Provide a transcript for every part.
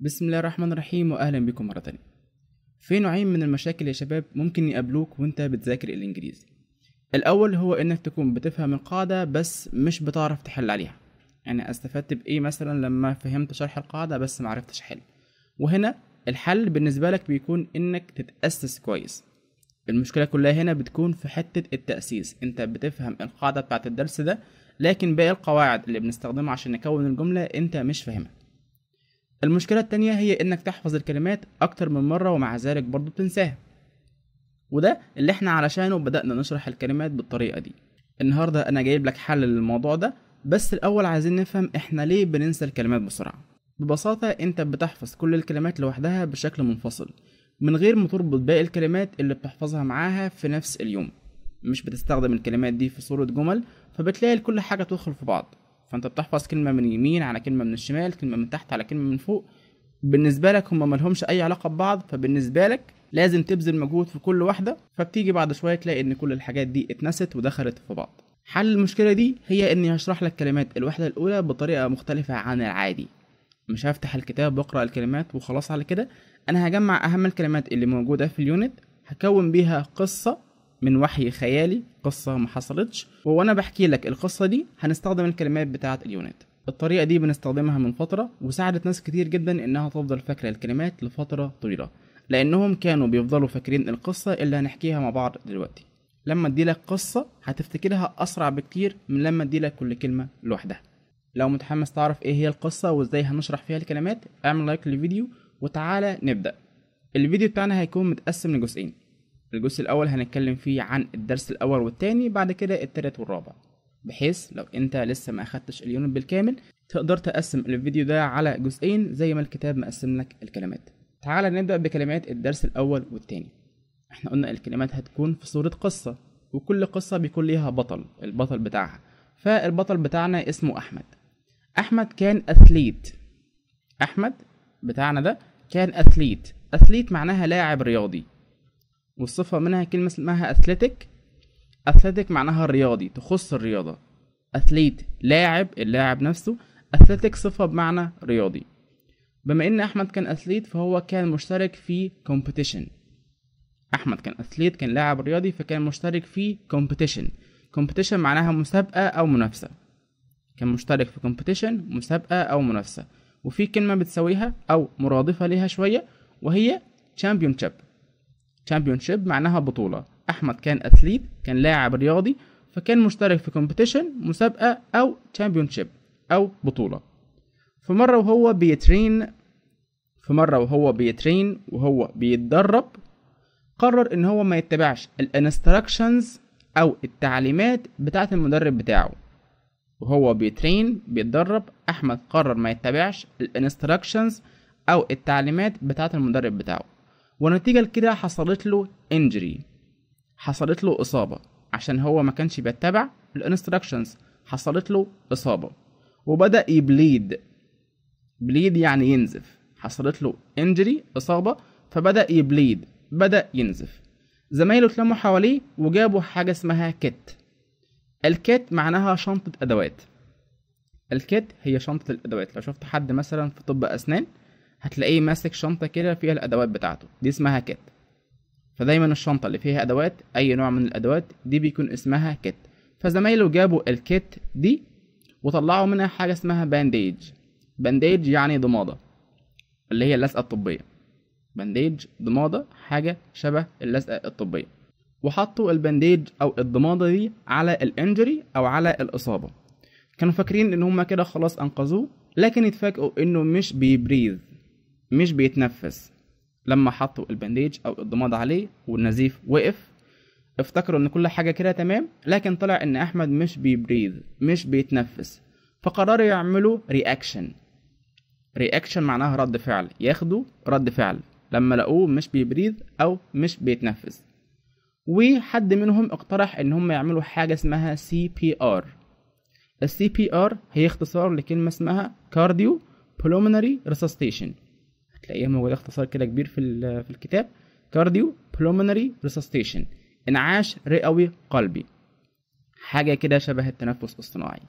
بسم الله الرحمن الرحيم واهلا بكم مره تانية في نوعين من المشاكل يا شباب ممكن يقابلوك وانت بتذاكر الانجليزي الاول هو انك تكون بتفهم القاعده بس مش بتعرف تحل عليها يعني استفدت بايه مثلا لما فهمت شرح القاعده بس معرفتش احل وهنا الحل بالنسبه لك بيكون انك تتاسس كويس المشكله كلها هنا بتكون في حته التاسيس انت بتفهم القاعده بتاعه الدرس ده لكن باقي القواعد اللي بنستخدمها عشان نكون الجمله انت مش فاهمها المشكلة التانية هي انك تحفظ الكلمات اكتر من مرة ومع ذلك برضو بتنساها وده اللي احنا علشانه بدأنا نشرح الكلمات بالطريقة دي النهاردة انا جايب لك حل للموضوع ده بس الاول عايزين نفهم احنا ليه بننسى الكلمات بسرعة ببساطة انت بتحفظ كل الكلمات لوحدها بشكل منفصل من غير ما تربط باقي الكلمات اللي بتحفظها معاها في نفس اليوم مش بتستخدم الكلمات دي في صورة جمل فبتلاقي كل حاجة تدخل في بعض فانت بتحفظ كلمه من اليمين على كلمه من الشمال كلمه من تحت على كلمه من فوق بالنسبه لك هم ملهمش اي علاقه ببعض فبالنسبه لك لازم تبذل مجهود في كل واحده فبتيجي بعد شويه تلاقي ان كل الحاجات دي اتنست ودخلت في بعض حل المشكله دي هي اني هشرح لك كلمات الوحده الاولى بطريقه مختلفه عن العادي مش هفتح الكتاب واقرا الكلمات وخلاص على كده انا هجمع اهم الكلمات اللي موجوده في اليونت هكون بيها قصه من وحي خيالي قصة ما حصلتش وأنا بحكي لك القصة دي هنستخدم الكلمات بتاعة اليونات الطريقة دي بنستخدمها من فترة وساعدت ناس كتير جدا إنها تفضل فاكرة الكلمات لفترة طويلة لأنهم كانوا بيفضلوا فاكرين القصة اللي هنحكيها مع بعض دلوقتي لما اديلك قصة هتفتكرها أسرع بكتير من لما اديلك كل كلمة لوحدها لو متحمس تعرف ايه هي القصة وازاي هنشرح فيها الكلمات اعمل لايك للفيديو وتعالى نبدأ الفيديو بتاعنا هيكون متقسم لجزئين الجزء الأول هنتكلم فيه عن الدرس الأول والتاني بعد كده التالت والرابع بحيث لو أنت لسه ما أخدتش اليونت بالكامل تقدر تقسم الفيديو ده على جزئين زي ما الكتاب مقسم لك الكلمات تعال نبدأ بكلمات الدرس الأول والتاني احنا قلنا الكلمات هتكون في صورة قصة وكل قصة بيكون ليها بطل البطل بتاعها فالبطل بتاعنا اسمه أحمد أحمد كان أثليت أحمد بتاعنا ده كان أثليت أثليت معناها لاعب رياضي والصفة منها كلمة اسمها أثليتيك أثليتيك معناها الرياضي تخص الرياضة أثليت لاعب اللاعب نفسه أثليتيك صفة بمعنى رياضي بما إن أحمد كان أثليت فهو كان مشترك في كومبيتيشن أحمد كان أثليت كان لاعب رياضي فكان مشترك في كومبيتيشن كومبيتيشن معناها مسابقة أو منافسة كان مشترك في كومبيتيشن مسابقة أو منافسة وفي كلمة بتساويها أو مرادفة ليها شوية وهي championship championship معناها بطولة أحمد كان أثليت كان لاعب رياضي فكان مشترك في كومبيتيشن مسابقة أو championship أو بطولة في مرة وهو بيترين في مرة وهو بيترين وهو بيتدرب قرر إن هو ما يتبعش الانستراكشنز أو التعليمات بتاعة المدرب بتاعه وهو بيترين بيتدرب أحمد قرر ما يتبعش الانستراكشنز أو التعليمات بتاعة المدرب بتاعه ونتيجة لكده حصلت له انجري حصلت له إصابة عشان هو ما كانش بيتبع الانستراكشنز حصلت له إصابة وبدأ يبليد بليد يعني ينزف حصلت له انجري إصابة فبدأ يبليد بدأ ينزف زمايله اتلموا حواليه وجابوا حاجة اسمها كيت الكيت معناها شنطة أدوات الكيت هي شنطة الأدوات لو شفت حد مثلا في طب أسنان هتلاقيه ماسك شنطة كده فيها الأدوات بتاعته دي اسمها كت فدايما الشنطة اللي فيها أدوات أي نوع من الأدوات دي بيكون اسمها كت فزمايله جابوا الكت دي وطلعوا منها حاجة اسمها بانديج بانديج يعني ضمادة اللي هي اللزقة الطبية بانديج ضمادة حاجة شبه اللزقة الطبية وحطوا البانديج أو الضمادة دي على الانجري أو على الإصابة كانوا فاكرين إن هما كده خلاص أنقذوه لكن يتفاجئوا إنه مش بيبريز مش بيتنفس لما حطوا البنديج او الضماد عليه والنزيف وقف افتكروا ان كل حاجه كده تمام لكن طلع ان احمد مش بيبريذ مش بيتنفس فقرروا يعملوا رياكشن رياكشن معناها رد فعل ياخدوا رد فعل لما لقوه مش بيبريذ او مش بيتنفس وحد منهم اقترح ان هم يعملوا حاجه اسمها سي بي ار السي بي ار هي اختصار لكلمه اسمها كارديو بولومنري ريسستيشن تلاقيها موجوده اختصار كده كبير في في الكتاب كارديو بلومنري ريسستيشن انعاش رئوي قلبي حاجه كده شبه التنفس الاصطناعي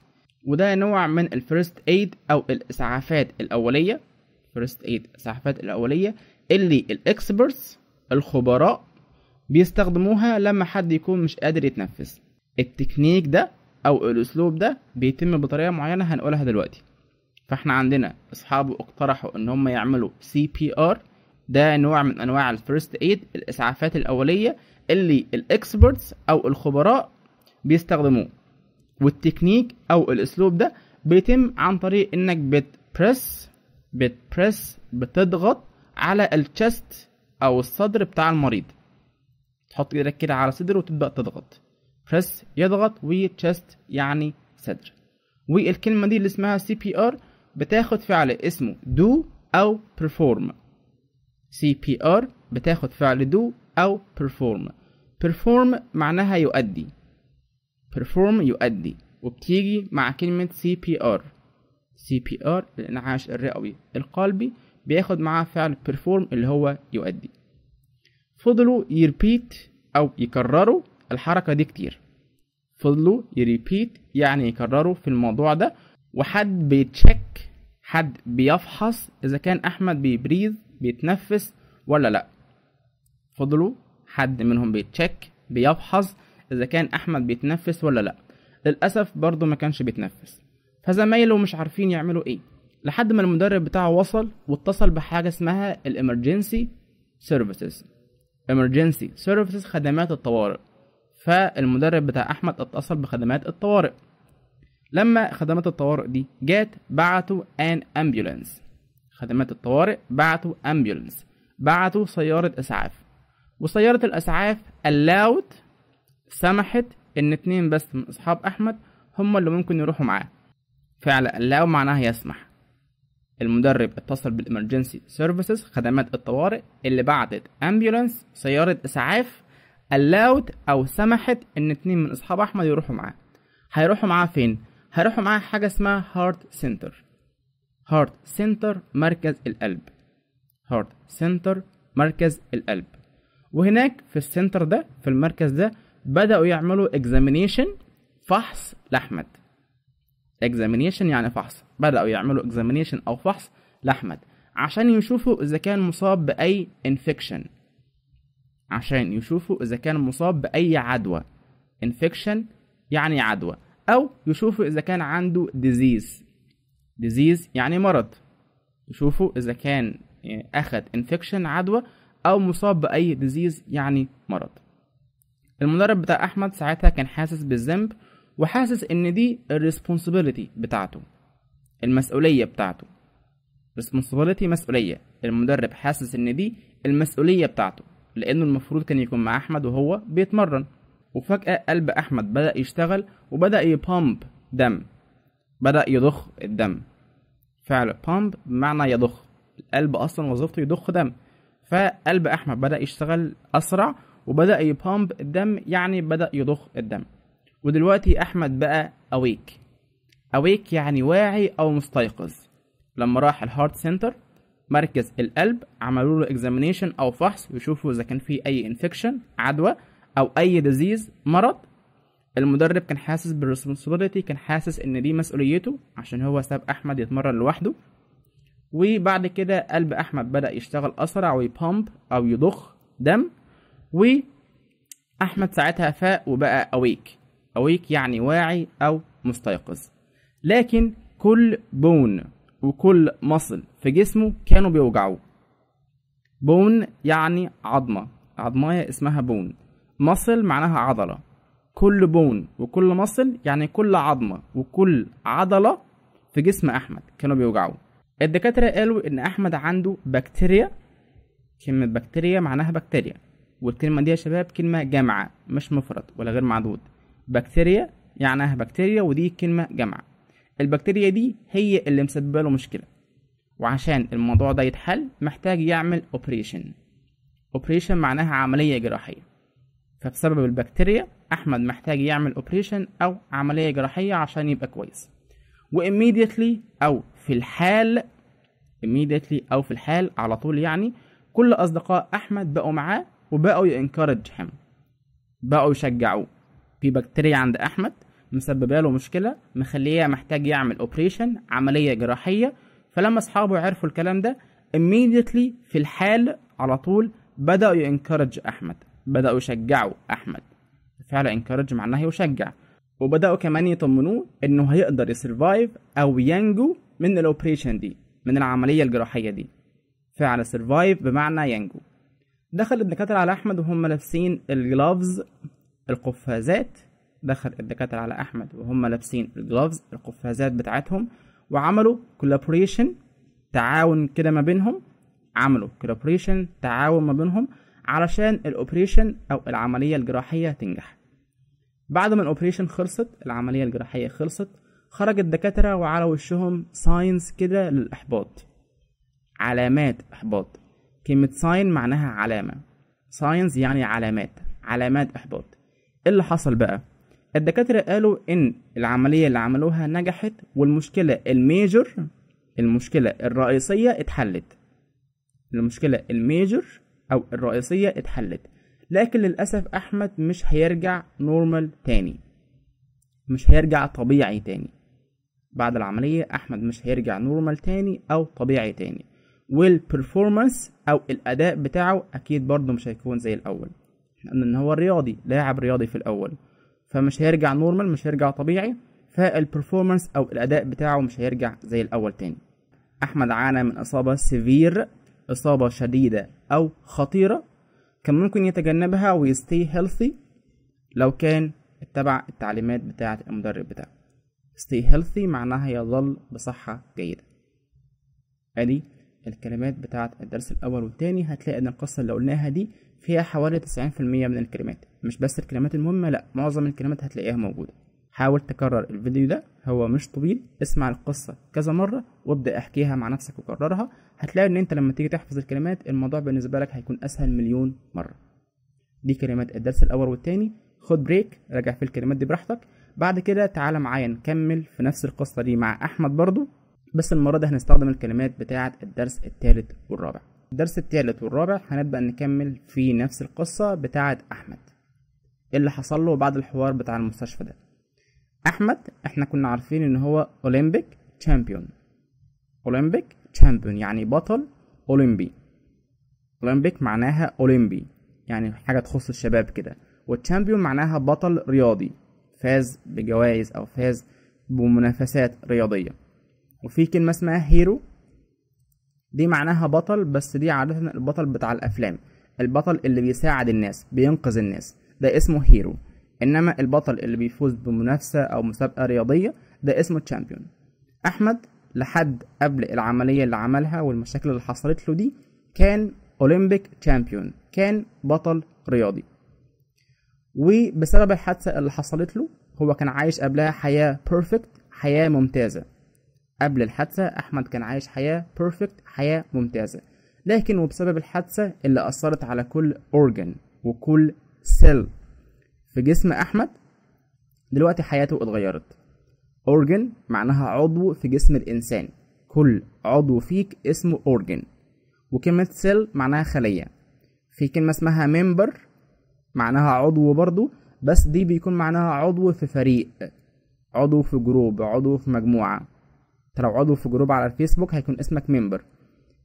وده نوع من الفيرست ايد او الاسعافات الاوليه فيرست ايد الاسعافات الاوليه اللي الاكسبرتس الخبراء بيستخدموها لما حد يكون مش قادر يتنفس التكنيك ده او الاسلوب ده بيتم بطريقه معينه هنقولها دلوقتي فاحنا عندنا اصحابه اقترحوا ان هم يعملوا سي بي ار ده نوع من انواع الفيرست ايد الاسعافات الاوليه اللي الاكسبرتس او الخبراء بيستخدموه والتكنيك او الاسلوب ده بيتم عن طريق انك بتبرس بتبرس بتضغط على التشست او الصدر بتاع المريض تحط ايدك كده على صدره وتبدا تضغط بريس يضغط وتشست يعني صدر والكلمه دي اللي اسمها سي بي ار بتاخد فعل اسمه do أو perform CPR بتاخد فعل do أو perform perform معناها يؤدي perform يؤدي وبتيجي مع كلمة CPR CPR الإنعاش الرئوي القلبي بياخد معاه فعل perform اللي هو يؤدي فضلوا يربيت أو يكرروا الحركة دي كتير فضلوا يريبيت يعني يكرروا في الموضوع ده وحد بيتشك حد بيفحص اذا كان احمد بيبريذ بيتنفس ولا لا فضلوا حد منهم بيتشك بيفحص اذا كان احمد بيتنفس ولا لا للاسف برضه ما كانش بيتنفس فزمايله مش عارفين يعملوا ايه لحد ما المدرب بتاعه وصل واتصل بحاجه اسمها الامرجنسي سيرفيسز امرجنسي سيرفيسز خدمات الطوارئ فالمدرب بتاع احمد اتصل بخدمات الطوارئ لما خدمات الطوارئ دي جات بعتوا ان امبيولانس خدمات الطوارئ بعتوا امبيولانس بعتوا سيارة اسعاف وسيارة الاسعاف allowed سمحت ان اتنين بس من اصحاب احمد هم اللي ممكن يروحوا معاه فعلا اللاو معناها يسمح المدرب اتصل بالامرجنسي سيرفيسز خدمات الطوارئ اللي بعتت امبيولانس سيارة اسعاف allowed او سمحت ان اتنين من اصحاب احمد يروحوا معاه هيروحوا معاه فين هروحوا معاها حاجة اسمها هارت سنتر هارت سنتر مركز القلب هارت سنتر مركز القلب وهناك في السنتر ده في المركز ده بدأوا يعملوا اكزامينيشن فحص لأحمد اكزامينيشن يعني فحص بدأوا يعملوا اكزامينيشن أو فحص لأحمد عشان يشوفوا إذا كان مصاب بأي انفكشن عشان يشوفوا إذا كان مصاب بأي عدوى انفكشن يعني عدوى او يشوفوا اذا كان عنده ديزيز ديزيز يعني مرض يشوفوا اذا كان اخد انفكشن عدوى او مصاب باي ديزيز يعني مرض المدرب بتاع احمد ساعتها كان حاسس بالذنب وحاسس ان دي الريسبونسبيلتي بتاعته المسؤوليه بتاعته responsibility مسؤوليه المدرب حاسس ان دي المسؤوليه بتاعته لانه المفروض كان يكون مع احمد وهو بيتمرن وفجأة قلب أحمد بدأ يشتغل وبدأ يبامب دم بدأ يضخ الدم فعل بامب بمعنى يضخ القلب أصلا وظيفته يضخ دم فقلب أحمد بدأ يشتغل أسرع وبدأ يبامب الدم يعني بدأ يضخ الدم ودلوقتي أحمد بقى أويك أويك يعني واعي أو مستيقظ لما راح الهارت سنتر مركز القلب عملوا له اكزامينيشن او فحص يشوفوا اذا كان في اي انفكشن عدوى او اي ديزيز مرض المدرب كان حاسس بالريسبونسبيلتي كان حاسس ان دي مسؤوليته عشان هو ساب احمد يتمرن لوحده وبعد كده قلب احمد بدا يشتغل اسرع ويبامب او يضخ دم و احمد ساعتها فاق وبقى اويك اويك يعني واعي او مستيقظ لكن كل بون وكل مصل في جسمه كانوا بيوجعوه بون يعني عظمه عظمايه اسمها بون muscle معناها عضلة كل بون وكل مصل يعني كل عظمة وكل عضلة في جسم أحمد كانوا بيوجعوه الدكاترة قالوا إن أحمد عنده بكتيريا كلمة بكتيريا معناها بكتيريا والكلمة دي يا شباب كلمة جامعة مش مفرد ولا غير معدود بكتيريا يعنيها بكتيريا ودي كلمة جامعة البكتيريا دي هي اللي مسببة له مشكلة وعشان الموضوع ده يتحل محتاج يعمل اوبريشن اوبريشن معناها عملية جراحية فبسبب البكتيريا احمد محتاج يعمل اوبريشن او عمليه جراحيه عشان يبقى كويس واميديتلي او في الحال immediately او في الحال على طول يعني كل اصدقاء احمد بقوا معاه وبقوا ينكرج him بقوا يشجعوه في بكتيريا عند احمد مسببه له مشكله مخليه محتاج يعمل اوبريشن عمليه جراحيه فلما اصحابه عرفوا الكلام ده immediately في الحال على طول بداوا ينكرج احمد بدأوا يشجعوا أحمد فعلا انكارج معناها يشجع وبدأوا كمان يطمنوه إنه هيقدر يسرفايف أو ينجو من الأوبريشن دي من العملية الجراحية دي فعلا سرفايف بمعنى ينجو دخل الدكاترة على أحمد وهم لابسين الجلافز القفازات دخل الدكاترة على أحمد وهم لابسين الجلافز القفازات بتاعتهم وعملوا كولابوريشن تعاون كده ما بينهم عملوا كولابوريشن تعاون ما بينهم علشان الاوبريشن او العملية الجراحية تنجح بعد ما الاوبريشن خلصت العملية الجراحية خلصت خرج الدكاترة وعلى وشهم ساينز كده للإحباط علامات إحباط كلمة ساين معناها علامة ساينز يعني علامات علامات إحباط إيه اللي حصل بقى؟ الدكاترة قالوا إن العملية اللي عملوها نجحت والمشكلة الميجر المشكلة الرئيسية اتحلت المشكلة الميجر أو الرئيسية اتحلت لكن للأسف أحمد مش هيرجع نورمال تاني مش هيرجع طبيعي تاني بعد العملية أحمد مش هيرجع نورمال تاني أو طبيعي تاني والبرفورمانس أو الأداء بتاعه أكيد برضه مش هيكون زي الأول لأن هو رياضي لاعب رياضي في الأول فمش هيرجع نورمال مش هيرجع طبيعي فالبرفورمانس أو الأداء بتاعه مش هيرجع زي الأول تاني أحمد عانى من إصابة سيفير إصابة شديدة أو خطيرة كان ممكن يتجنبها ويستي هيلثي لو كان اتبع التعليمات بتاعة المدرب بتاعه stay healthy معناها يظل بصحة جيدة ادي الكلمات بتاعة الدرس الاول والتاني هتلاقي ان القصة اللي قلناها دي فيها حوالي تسعين في المية من الكلمات مش بس الكلمات المهمة لا معظم الكلمات هتلاقيها موجودة حاول تكرر الفيديو ده هو مش طويل اسمع القصة كذا مرة وابدأ احكيها مع نفسك وكررها هتلاقي ان انت لما تيجي تحفظ الكلمات الموضوع بالنسبة لك هيكون اسهل مليون مرة دي كلمات الدرس الاول والتاني خد بريك راجع في الكلمات دي براحتك بعد كده تعالى معايا نكمل في نفس القصة دي مع احمد برضو بس المرة دي هنستخدم الكلمات بتاعة الدرس التالت والرابع الدرس التالت والرابع هنبدأ نكمل في نفس القصة بتاعة احمد إيه اللي حصل له بعد الحوار بتاع المستشفى ده احمد احنا كنا عارفين ان هو اولمبيك تشامبيون اولمبيك تشامبيون يعني بطل اولمبي اولمبيك معناها اولمبي يعني حاجه تخص الشباب كده والتشامبيون معناها بطل رياضي فاز بجوائز او فاز بمنافسات رياضيه وفي كلمه اسمها هيرو دي معناها بطل بس دي عاده البطل بتاع الافلام البطل اللي بيساعد الناس بينقذ الناس ده اسمه هيرو انما البطل اللي بيفوز بمنافسه او مسابقه رياضيه ده اسمه تشامبيون احمد لحد قبل العمليه اللي عملها والمشاكل اللي حصلت له دي كان اولمبيك تشامبيون كان بطل رياضي وبسبب الحادثه اللي حصلت له هو كان عايش قبلها حياه بيرفكت حياه ممتازه قبل الحادثه احمد كان عايش حياه بيرفكت حياه ممتازه لكن وبسبب الحادثه اللي اثرت على كل اورجن وكل سيل في جسم أحمد دلوقتي حياته اتغيرت أورجن معناها عضو في جسم الإنسان كل عضو فيك اسمه أورجن وكلمة سيل معناها خلية في كلمة اسمها ممبر معناها عضو برضو بس دي بيكون معناها عضو في فريق عضو في جروب عضو في مجموعة انت لو عضو في جروب على الفيسبوك هيكون اسمك ممبر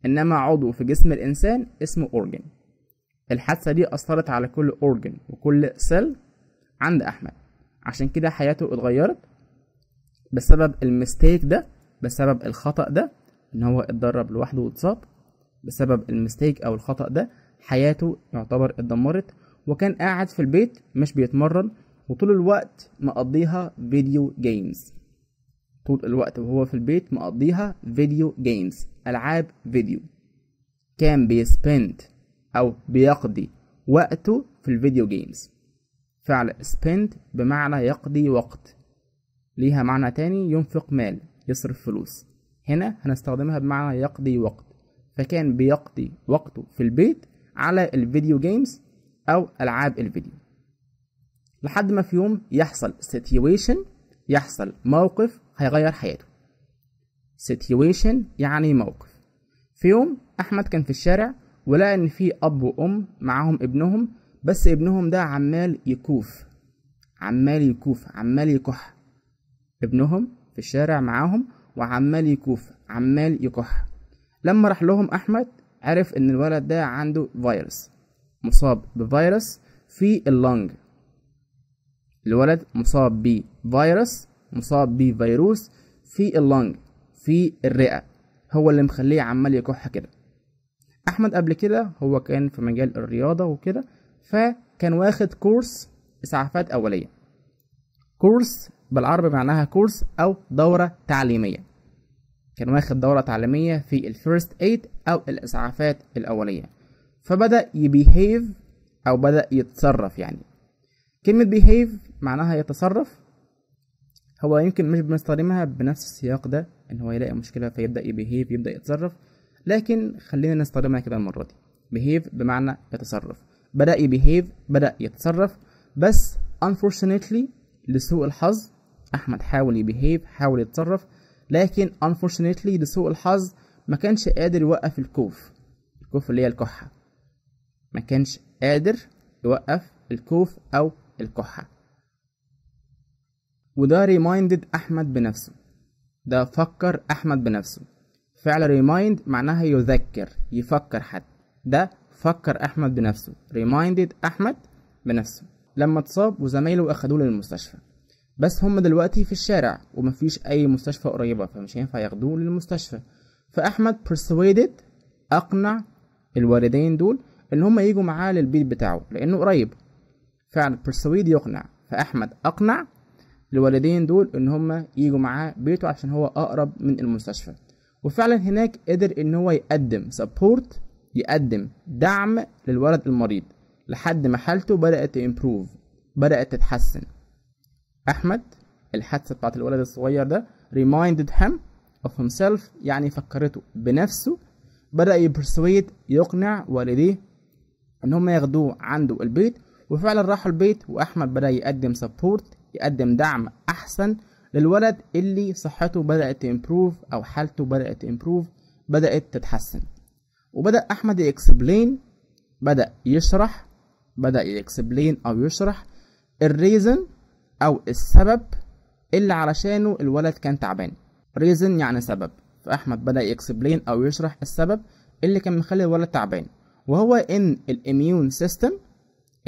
انما عضو في جسم الانسان اسمه اورجن الحادثة دي اثرت على كل اورجن وكل سيل عند احمد عشان كده حياته اتغيرت بسبب المستيك ده بسبب الخطأ ده ان هو اتدرب لوحده واتصاب بسبب المستيك او الخطأ ده حياته يعتبر اتدمرت وكان قاعد في البيت مش بيتمرن وطول الوقت مقضيها فيديو جيمز طول الوقت وهو في البيت مقضيها فيديو جيمز العاب فيديو كان بيسبند او بيقضي وقته في الفيديو جيمز فعل spend بمعنى يقضي وقت ليها معنى تاني ينفق مال يصرف فلوس هنا هنستخدمها بمعنى يقضي وقت فكان بيقضي وقته في البيت على الفيديو جيمز أو ألعاب الفيديو لحد ما في يوم يحصل situation يحصل موقف هيغير حياته situation يعني موقف في يوم أحمد كان في الشارع ولقى إن في أب وأم معاهم ابنهم بس ابنهم ده عمال يكوف عمال يكوف عمال يكح ابنهم في الشارع معاهم وعمال يكوف عمال يكح لما راح لهم احمد عرف ان الولد ده عنده فيروس مصاب بفيروس في اللنج الولد مصاب بفيروس مصاب بفيروس في اللنج في الرئة هو اللي مخليه عمال يكح كده احمد قبل كده هو كان في مجال الرياضة وكده فكان واخد كورس اسعافات اوليه كورس بالعربي معناها كورس او دوره تعليميه كان واخد دورة تعليمية في الفيرست ايد أو الإسعافات الأولية فبدأ يبيهيف أو بدأ يتصرف يعني كلمة بيهيف معناها يتصرف هو يمكن مش بنستخدمها بنفس السياق ده إن هو يلاقي مشكلة فيبدأ يبيهيف يبدأ يتصرف لكن خلينا نستخدمها كده المرة دي بيهيف بمعنى يتصرف بدأ يبيهيف بدأ يتصرف بس unfortunately لسوء الحظ أحمد حاول يبيهيف حاول يتصرف لكن unfortunately لسوء الحظ ما كانش قادر يوقف الكوف الكوف اللي هي الكحة ما كانش قادر يوقف الكوف أو الكحة وده ريمايندد أحمد بنفسه ده فكر أحمد بنفسه فعل ريمايند معناها يذكر يفكر حد ده فكر أحمد بنفسه ريمايندد أحمد بنفسه لما اتصاب وزمايله أخدوه للمستشفى بس هم دلوقتي في الشارع ومفيش أي مستشفى قريبة فمش هينفع ياخدوه للمستشفى فأحمد persuaded أقنع الوالدين دول إن هم يجوا معاه للبيت بتاعه لأنه قريب فعلا persuade يقنع فأحمد أقنع الوالدين دول إن هم يجوا معاه بيته عشان هو أقرب من المستشفى وفعلا هناك قدر إن هو يقدم support يقدم دعم للولد المريض لحد ما حالته بدأت تمبروف بدأت تتحسن أحمد الحادثة بتاعت الولد الصغير ده reminded him of himself يعني فكرته بنفسه بدأ يبرسويت يقنع والديه إن هم ياخدوه عنده البيت وفعلا راحوا البيت وأحمد بدأ يقدم سبورت يقدم دعم أحسن للولد اللي صحته بدأت تمبروف أو حالته بدأت تمبروف بدأت تتحسن وبدأ أحمد يكسبلين بدأ يشرح بدأ يكسبلين أو يشرح الريزن أو السبب اللي علشانه الولد كان تعبان ريزن يعني سبب فأحمد بدأ يكسبلين أو يشرح السبب اللي كان مخلي الولد تعبان وهو إن الإميون سيستم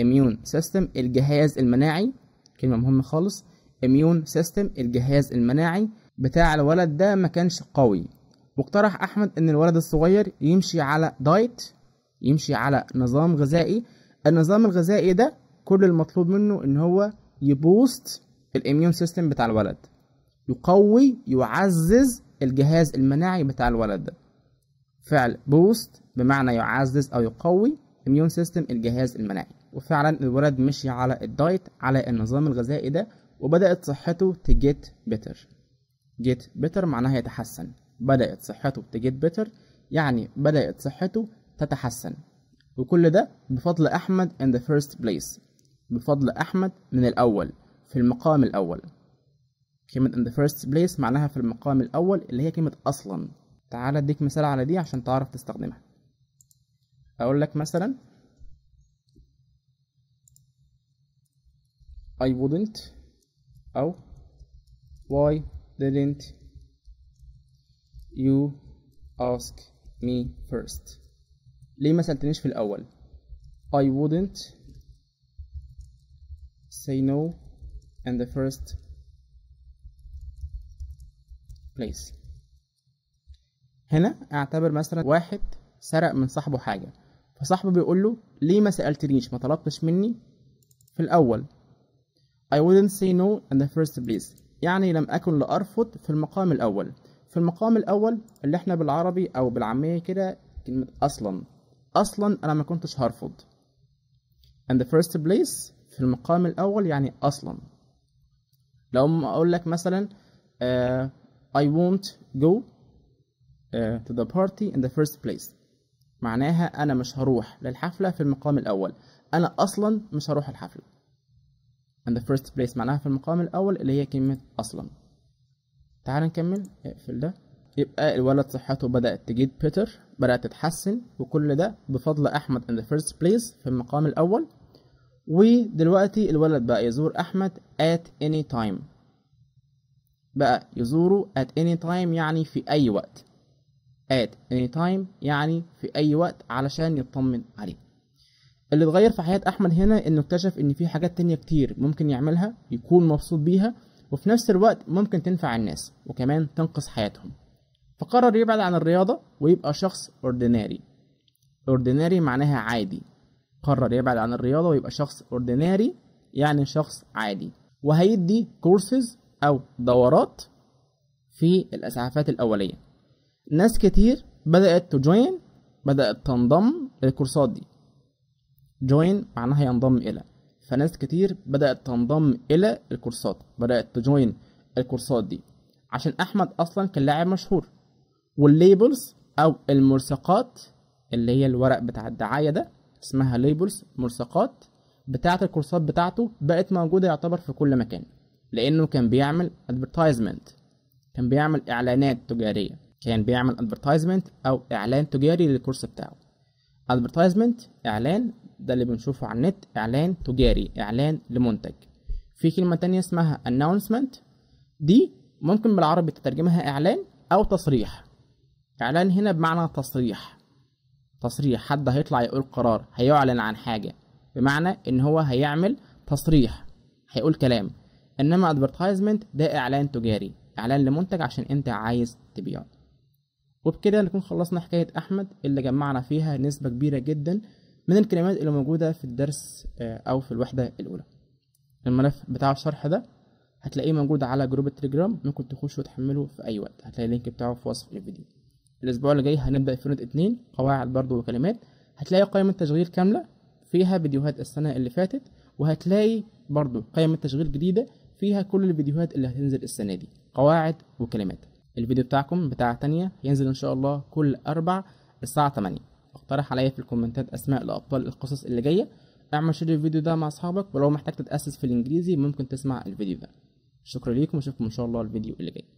إميون سيستم الجهاز المناعي كلمة مهمة خالص إميون سيستم الجهاز المناعي بتاع الولد ده ما كانش قوي واقترح احمد ان الولد الصغير يمشي على دايت يمشي على نظام غذائي النظام الغذائي ده كل المطلوب منه ان هو يبوست الاميون سيستم بتاع الولد يقوي يعزز الجهاز المناعي بتاع الولد فعل بوست بمعنى يعزز او يقوي اميون سيستم الجهاز المناعي وفعلا الولد مشي على الدايت على النظام الغذائي ده وبدأت صحته تجيت بيتر جيت بيتر معناها يتحسن بدأت صحته تجد بيتر يعني بدأت صحته تتحسن وكل ده بفضل أحمد in the first place بفضل أحمد من الأول في المقام الأول كلمة in the first place معناها في المقام الأول اللي هي كلمة أصلا تعال أديك مثال على دي عشان تعرف تستخدمها أقول لك مثلا I wouldn't أو why didn't you ask me first ليه ما سألتنيش في الأول I wouldn't say no in the first place هنا اعتبر مثلا واحد سرق من صاحبه حاجة فصاحبه بيقول له ليه ما سألتنيش ما طلبتش مني في الأول I wouldn't say no in the first place يعني لم أكن لأرفض في المقام الأول في المقام الأول اللي احنا بالعربي أو بالعامية كده كلمة أصلا أصلا أنا ما كنتش هرفض and the first place في المقام الأول يعني أصلا لو أقول لك مثلا uh, I won't go uh, to the party in the first place معناها أنا مش هروح للحفلة في المقام الأول أنا أصلا مش هروح الحفلة and the first place معناها في المقام الأول اللي هي كلمة أصلا تعال نكمل اقفل ده يبقى الولد صحته بدأت تجيد بيتر بدأت تتحسن وكل ده بفضل أحمد in the first place في المقام الأول ودلوقتي الولد بقى يزور أحمد at any time بقى يزوره at any time يعني في أي وقت at any time يعني في أي وقت علشان يطمن عليه اللي اتغير في حياة أحمد هنا إنه اكتشف إن في حاجات تانية كتير ممكن يعملها يكون مبسوط بيها وفي نفس الوقت ممكن تنفع الناس وكمان تنقذ حياتهم فقرر يبعد عن الرياضة ويبقى شخص اورديناري اورديناري معناها عادي قرر يبعد عن الرياضة ويبقى شخص اورديناري يعني شخص عادي وهيدي كورسز او دورات في الاسعافات الاولية ناس كتير بدأت تجوين بدأت تنضم للكورسات دي جوين معناها ينضم الى فناس كتير بدأت تنضم إلى الكورسات بدأت تجوين الكورسات دي عشان أحمد أصلا كان لاعب مشهور والليبلز أو الملصقات اللي هي الورق بتاع الدعاية ده اسمها ليبلز ملصقات بتاعة الكورسات بتاعته بقت موجودة يعتبر في كل مكان لأنه كان بيعمل ادفرتايزمنت كان بيعمل إعلانات تجارية كان بيعمل ادفرتايزمنت أو إعلان تجاري للكورس بتاعه ادفرتايزمنت إعلان ده اللي بنشوفه على النت اعلان تجاري اعلان لمنتج في كلمه تانية اسمها announcement دي ممكن بالعربي تترجمها اعلان او تصريح اعلان هنا بمعنى تصريح تصريح حد هيطلع يقول قرار هيعلن عن حاجه بمعنى ان هو هيعمل تصريح هيقول كلام انما advertisement ده اعلان تجاري اعلان لمنتج عشان انت عايز تبيعه وبكده نكون خلصنا حكايه احمد اللي جمعنا فيها نسبه كبيره جدا من الكلمات اللي موجودة في الدرس آه، أو في الوحدة الأولى الملف بتاع الشرح ده هتلاقيه موجود على جروب التليجرام ممكن تخشوا وتحمله في أي وقت هتلاقي اللينك بتاعه في وصف الفيديو الأسبوع اللي جاي هنبدأ في يونت اتنين قواعد برضو وكلمات هتلاقي قائمة تشغيل كاملة فيها فيديوهات السنة اللي فاتت وهتلاقي برضو قائمة تشغيل جديدة فيها كل الفيديوهات اللي هتنزل السنة دي قواعد وكلمات الفيديو بتاعكم بتاع تانية ينزل إن شاء الله كل أربع الساعة 8 اقترح عليا في الكومنتات اسماء لابطال القصص اللي جايه اعمل شير الفيديو ده مع اصحابك ولو محتاج تتاسس في الانجليزي ممكن تسمع الفيديو ده شكرا ليكم واشوفكم ان شاء الله الفيديو اللي جاي